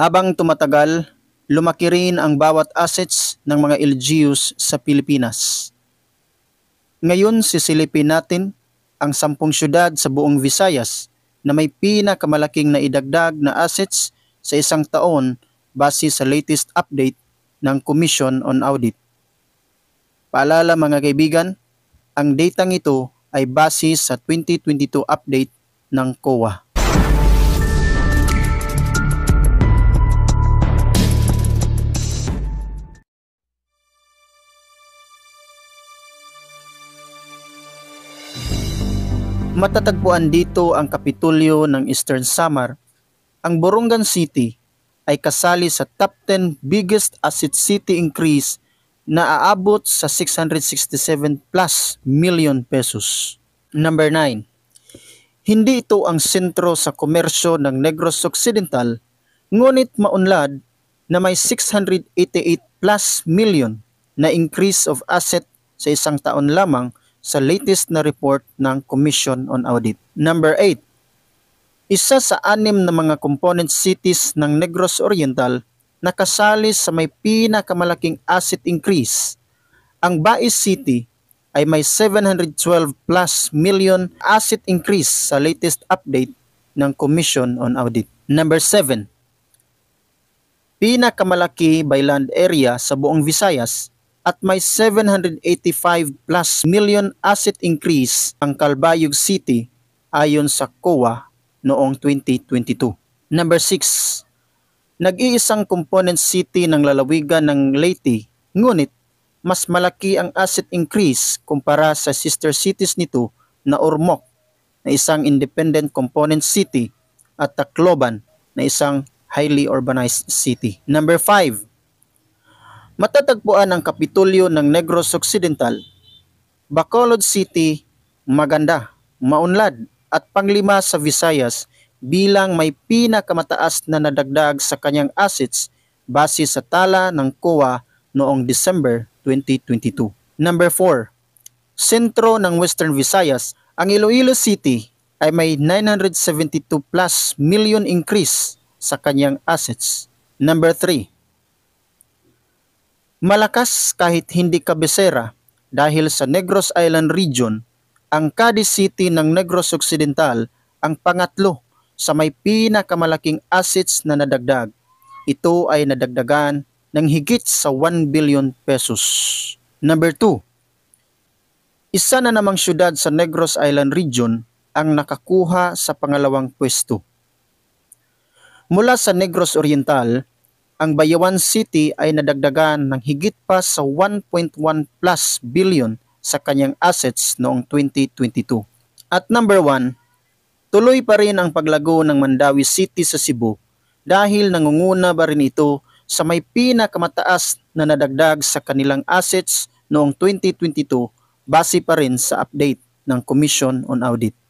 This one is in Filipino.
Habang tumatagal, lumaki rin ang bawat assets ng mga LGUs sa Pilipinas. Ngayon sisilipin natin ang sampung syudad sa buong Visayas na may pinakamalaking naidagdag na assets sa isang taon base sa latest update ng Commission on Audit. Paalala mga kaibigan, ang datang ito ay base sa 2022 update ng COA. Matatagpuan dito ang kapitulyo ng Eastern Samar. Ang Borongan City ay kasali sa top 10 biggest asset city increase na aabot sa 667 plus million pesos. Number 9. Hindi ito ang sentro sa komersyo ng Negros Occidental, ngunit maunlad na may 688 plus million na increase of asset sa isang taon lamang sa latest na report ng Commission on Audit. Number 8. Isa sa anim na mga component cities ng Negros Oriental nakasali sa may pinakamalaking asset increase. Ang Bais City ay may 712 plus million asset increase sa latest update ng Commission on Audit. Number 7. Pinakamalaki by land area sa buong Visayas at may 785 plus million asset increase ang Calbayog City ayon sa COA noong 2022. Number 6. Nag-iisang component city ng lalawigan ng Leyte, ngunit mas malaki ang asset increase kumpara sa sister cities nito na Ormoc na isang independent component city at Tacloban na isang highly urbanized city. Number 5 matatagpuan ang Kapitulyo ng Negros Occidental, Bacolod City, Maganda, Maunlad at panglima sa Visayas bilang may pinakamataas na nadagdag sa kanyang assets base sa tala ng COA noong December 2022. Number 4. Sentro ng Western Visayas, ang Iloilo City ay may 972 plus million increase sa kanyang assets. Number 3 Malakas kahit hindi kabisera dahil sa Negros Island Region, ang Cadiz City ng Negros Occidental ang pangatlo sa may pinakamalaking assets na nadagdag. Ito ay nadagdagan ng higit sa 1 billion pesos. Number 2. Isa na namang syudad sa Negros Island Region ang nakakuha sa pangalawang pwesto. Mula sa Negros Oriental, ang Bayawan City ay nadagdagan ng higit pa sa 1.1 plus billion sa kanyang assets noong 2022. At number 1, tuloy pa rin ang paglago ng Mandawi City sa Cebu dahil nangunguna ba rin ito sa may pinakamataas na nadagdag sa kanilang assets noong 2022 base pa rin sa update ng Commission on Audit.